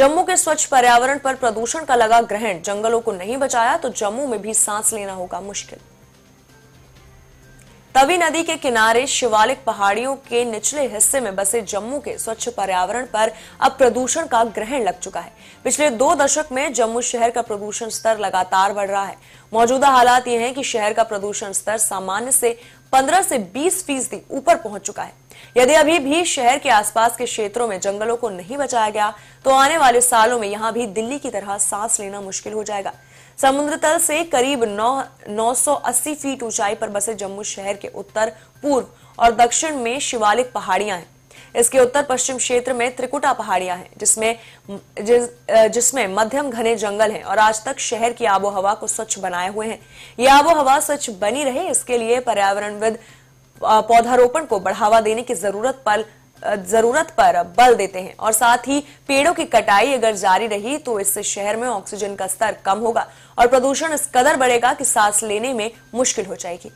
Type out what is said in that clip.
जम्मू के स्वच्छ पर्यावरण पर प्रदूषण का लगा ग्रहण जंगलों को नहीं बचाया तो जम्मू में भी सांस लेना होगा मुश्किल तवी नदी के किनारे शिवालिक पहाड़ियों के निचले हिस्से में बसे जम्मू के स्वच्छ पर्यावरण पर अब प्रदूषण का ग्रहण लग चुका है पिछले दो दशक में जम्मू शहर का प्रदूषण स्तर लगातार बढ़ रहा है मौजूदा हालात ये हैं कि शहर का प्रदूषण स्तर सामान्य से 15 से 20 फीसदी ऊपर पहुंच चुका है यदि अभी भी शहर के आसपास के क्षेत्रों में जंगलों को नहीं बचाया गया तो आने वाले सालों में यहाँ भी दिल्ली की तरह सांस लेना मुश्किल हो जाएगा समुद्र तल से करीब 9 980 फीट ऊंचाई पर बसे जम्मू शहर के उत्तर पूर्व और दक्षिण में शिवालिक पहाड़ियां हैं इसके उत्तर पश्चिम क्षेत्र में त्रिकुटा पहाड़ियां हैं जिसमें जिस, जिसमें मध्यम घने जंगल हैं और आज तक शहर की आबोहवा को स्वच्छ बनाए हुए हैं ये आबोहवा स्वच्छ बनी रहे इसके लिए पर्यावरणविद पौधारोपण को बढ़ावा देने की जरूरत पर जरूरत पर बल देते हैं और साथ ही पेड़ों की कटाई अगर जारी रही तो इससे शहर में ऑक्सीजन का स्तर कम होगा और प्रदूषण इस कदर बढ़ेगा कि सांस लेने में मुश्किल हो जाएगी